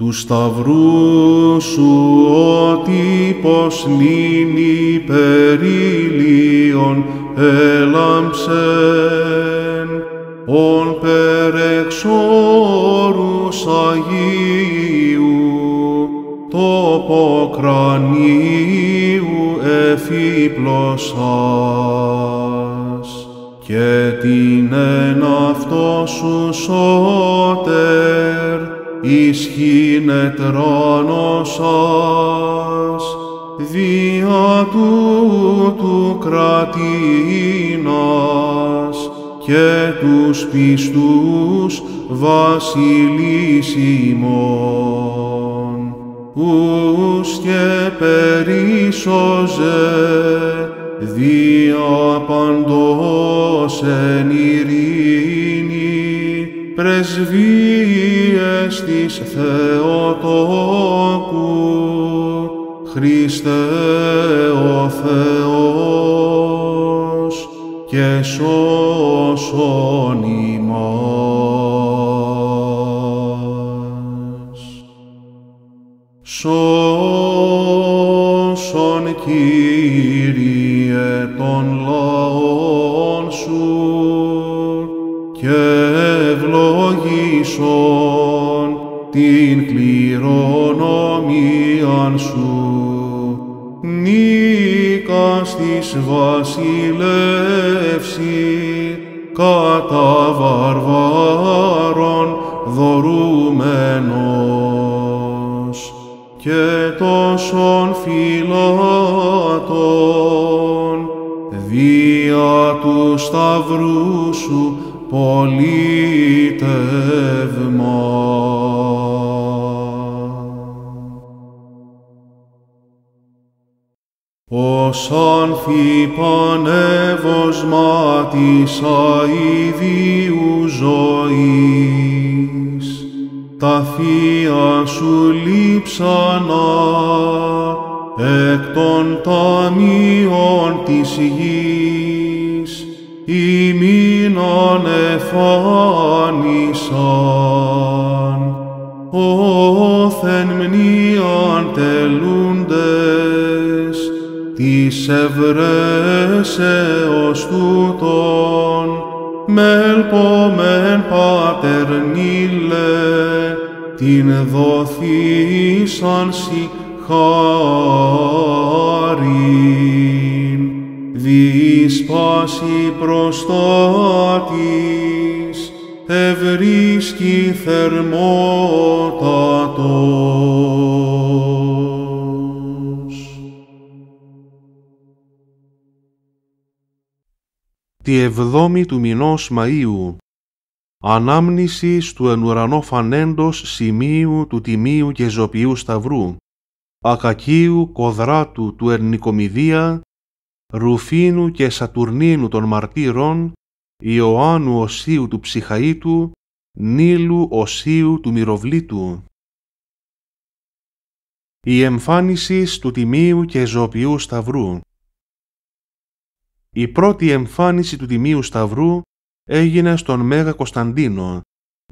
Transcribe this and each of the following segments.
του σταυρού σου ο τύπος νυν περίλιον έλαμψεν, ον περεξόρους Αγίου, τόπο κρανίου εφύπλωσας, και την εν αυτό σου σώτε, ισχύνε τρόνο ας, δια του κρατήνας και τους πιστούς βασιλίσιμων Ους και περίσσοζε δια παντός εν πρεσβείες της Θεοτόκου, Χριστέ ο Θεός και σώσον ημάς. Σώσον Κύριε, μπήκαν στις βασιλεύσει κατά βαρβάρων δωρούμενος και τόσων φυλάτων δια του σταυρού σου πολίτευμας. Ως άνθη πανεύωσμα της αηδίου ζωής, τα θεία σου λείψανα εκ των ταμείων της γης, ημίναν εφάνισαν, όθεν μνήαν τελούν, της ευρέσεως του μελπομεν πατερνίλε την δοθήσαν σοι χάριν διείσπαση προστάτης ευρίσκει θερμότατον τη εβδόμη του μηνός Μαΐου, ανάμνησης του εν σημείου του τιμίου και ζωπιού σταυρού, ακακίου κοδράτου του ερνικομιδία, Ρουφίνου και Σατουρνίνου των μαρτύρων, Ιωάννου Οσίου του Ψυχαΐτου, Νίλου Οσίου του Μυροβλήτου. Η εμφάνισης του Τιμίου και Ζωπιού Σταυρού η πρώτη εμφάνιση του Τιμίου Σταυρού έγινε στον Μέγα Κωνσταντίνο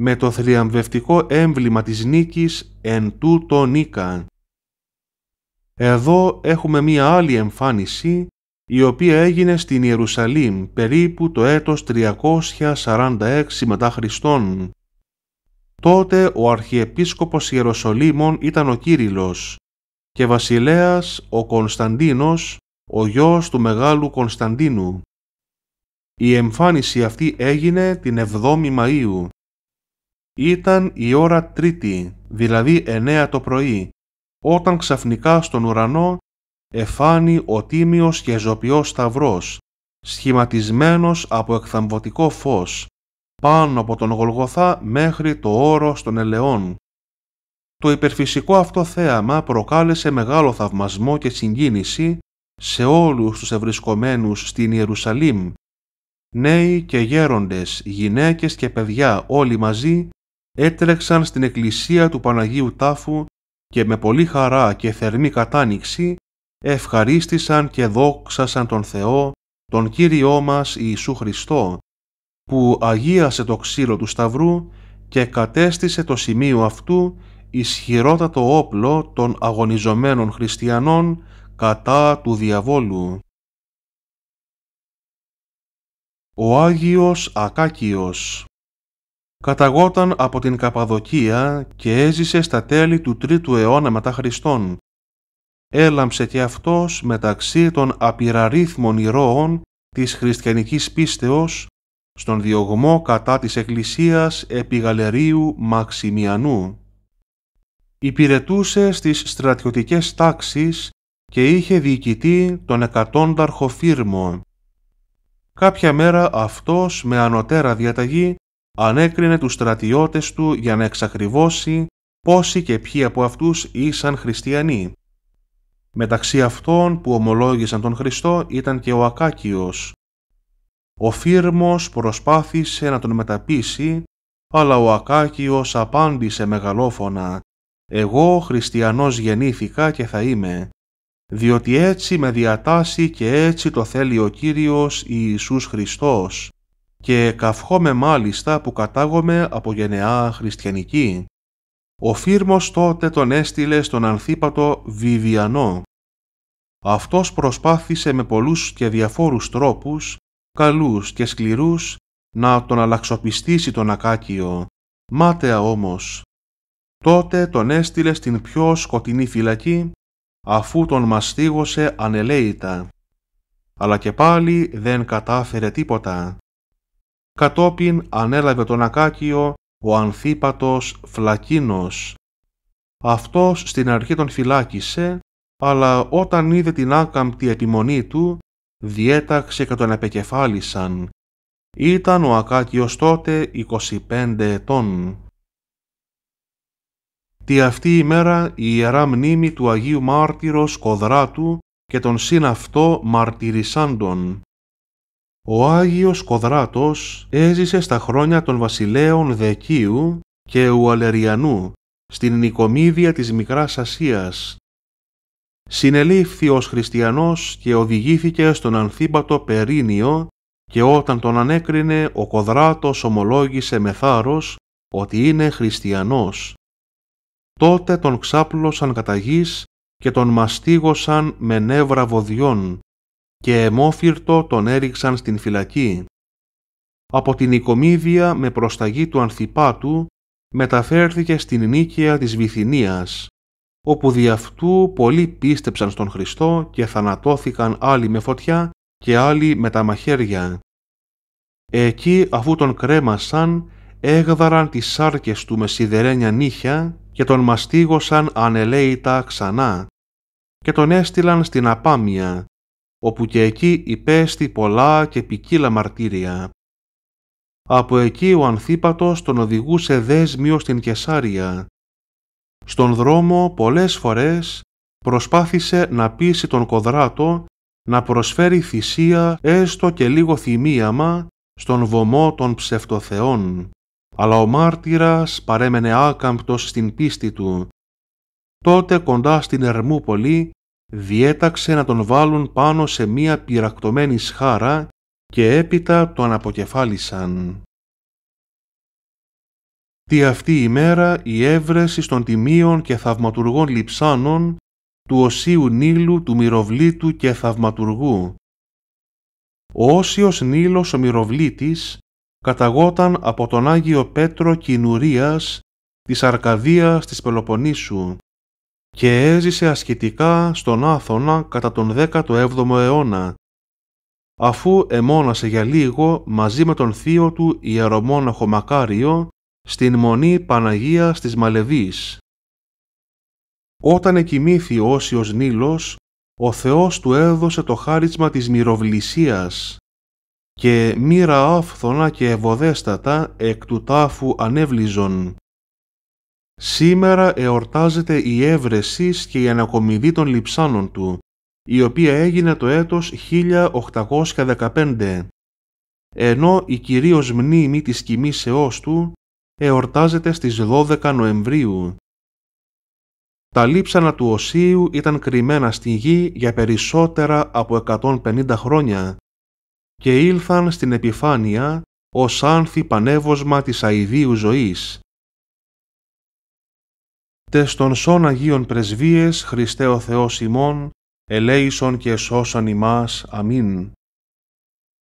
με το θριαμβευτικό έμβλημα της νίκης εν τούτο νίκα. Εδώ έχουμε μία άλλη εμφάνιση η οποία έγινε στην Ιερουσαλήμ περίπου το έτος 346 μετά Χριστόν. Τότε ο Αρχιεπίσκοπος Ιεροσολύμων ήταν ο Κύριλλος και βασιλέας ο Κωνσταντίνος ο γιος του Μεγάλου Κωνσταντίνου. Η εμφάνιση αυτή έγινε την 7η Μαΐου. Ήταν η ώρα τρίτη, δηλαδή 9 το πρωί, όταν ξαφνικά στον ουρανό εφάνει ο τίμιος και ζωπιός σταυρός, σχηματισμένος από εκθαμβωτικό φως, πάνω από τον Γολγοθά μέχρι το όρος των ελαιών. Το υπερφυσικό αυτό θέαμα προκάλεσε μεγάλο θαυμασμό και συγκίνηση σε όλους τους ευρισκομένους στην Ιερουσαλήμ, νέοι και γέροντες, γυναίκες και παιδιά όλοι μαζί, έτρεξαν στην εκκλησία του Παναγίου Τάφου και με πολύ χαρά και θερμή κατάνοιξη ευχαρίστησαν και δόξασαν τον Θεό, τον Κύριό μας Ιησού Χριστό, που αγίασε το ξύλο του Σταυρού και κατέστησε το σημείο αυτού ισχυρότατο όπλο των αγωνιζομένων χριστιανών κατά του διαβόλου. Ο Άγιος Ακάκιος καταγόταν από την Καπαδοκία και έζησε στα τέλη του 3ου αιώνα μετά Χριστόν. Έλαμψε και αυτός μεταξύ των απειραρίθμων ηρώων της χριστιανικής πίστεως στον διωγμό κατά της Εκκλησίας επιγαλερίου Γαλερίου Μαξιμιανού. Υπηρετούσε στις στρατιωτικές τάξεις και είχε διοικητή τον εκατόνταρχο Φύρμο. Κάποια μέρα αυτός με ανωτέρα διαταγή ανέκρινε τους στρατιώτες του για να εξακριβώσει πόσοι και ποιοι από αυτούς ήσαν χριστιανοί. Μεταξύ αυτών που ομολόγησαν τον Χριστό ήταν και ο Ακάκιος. Ο Φύρμος προσπάθησε να τον μεταπίσει, αλλά ο Ακάκιος απάντησε μεγαλόφωνα «Εγώ χριστιανός γεννήθηκα και θα είμαι» διότι έτσι με διατάσσει και έτσι το θέλει ο Κύριος Ιησούς Χριστός και καυχόμαι μάλιστα που κατάγομαι από γενεά χριστιανική. Ο Φύρμος τότε τον έστειλε στον ανθύπατο Βιβιανό. Αυτός προσπάθησε με πολλούς και διαφόρους τρόπους, καλούς και σκληρούς, να τον αλλαξοπιστήσει τον Ακάκιο, μάταια όμως. Τότε τον έστειλε στην πιο σκοτεινή φυλακή αφού τον μαστίγωσε ανελαίητα. Αλλά και πάλι δεν κατάφερε τίποτα. Κατόπιν ανέλαβε τον Ακάκιο ο Ανθίπατος Φλακίνος. Αυτός στην αρχή τον φυλάκισε, αλλά όταν είδε την άκαμπτη επιμονή του, διέταξε και τον επεκεφάλισαν. Ήταν ο Ακάκιος τότε 25 ετών τη αυτή ημέρα η Ιερά Μνήμη του Αγίου Μάρτυρος Κοδράτου και τον συναυτό μαρτυρισάντων. Ο Άγιος Κοδράτος έζησε στα χρόνια των βασιλέων Δεκίου και Ουαλεριανού στην Νικομίδια της Μικράς Ασίας. Συνελήφθη ως χριστιανός και οδηγήθηκε στον Ανθίπατο Περίνιο και όταν τον ανέκρινε ο Κοδράτος ομολόγησε με θάρρος ότι είναι χριστιανός. Τότε τον ξάπλωσαν κατά γης και τον μαστίγωσαν με νεύρα βοδιών και εμόφυρτο τον έριξαν στην φυλακή. Από την οικομίδια με προσταγή του ανθιπάτου μεταφέρθηκε στην νίκαια της Βυθινίας, όπου δι' αυτού πολλοί πίστεψαν στον Χριστό και θανατώθηκαν άλλοι με φωτιά και άλλοι με τα μαχαίρια. Εκεί αφού τον κρέμασαν έγδαραν τις σάρκες του με σιδερένια νύχια και τον μαστίγωσαν ανελαίητα ξανά και τον έστειλαν στην Απάμια, όπου και εκεί υπέστη πολλά και ποικίλα μαρτύρια. Από εκεί ο Ανθίπατος τον οδηγούσε δέσμιο στην Κεσάρια. Στον δρόμο πολλές φορές προσπάθησε να πείσει τον Κοδράτο να προσφέρει θυσία έστω και λίγο θυμίαμα στον βωμό των ψευτοθεών αλλά ο μάρτυρας παρέμενε άκαμπτος στην πίστη του. Τότε κοντά στην Ερμούπολη διέταξε να τον βάλουν πάνω σε μία πυρακτωμένη σχάρα και έπειτα τον αποκεφάλισαν. Τι αυτή η μέρα η έβρεση των τιμίων και θαυματουργών λιψάνων του Οσίου Νείλου, του Μυροβλήτου και Θαυματουργού. Ο Όσιος Νείλος ο Μυροβλήτης καταγόταν από τον Άγιο Πέτρο Κινουρίας της Αρκαδίας της Πελοποννήσου και έζησε ασχετικά στον Άθωνα κατά τον 17ο αιώνα, αφού εμόνασε για λίγο μαζί με τον θείο του Ιερομόναχο Μακάριο στην Μονή Παναγίας της Μαλεβής. Όταν εκοιμήθη ο Όσιος Νήλος, ο Θεός του έδωσε το χάρισμα της μυροβλησίας και μοίρα άφθονα και ευωδέστατα εκ του τάφου ανέβληζον. Σήμερα εορτάζεται η έβρεσης και η ανακομιδή των λιψάνων του, η οποία έγινε το έτος 1815, ενώ η κυρίως μνήμη της κοιμήσεώς του εορτάζεται στις 12 Νοεμβρίου. Τα λείψανα του Οσίου ήταν κρυμμένα στη γη για περισσότερα από 150 χρόνια και ήλθαν στην επιφάνεια ως άνθη πανεύωσμα της αηδίου ζωής. Τες στον σών Αγίων Πρεσβείες, Χριστέ ο Θεός ημών, ελέησον και σώσον ημάς. Αμήν.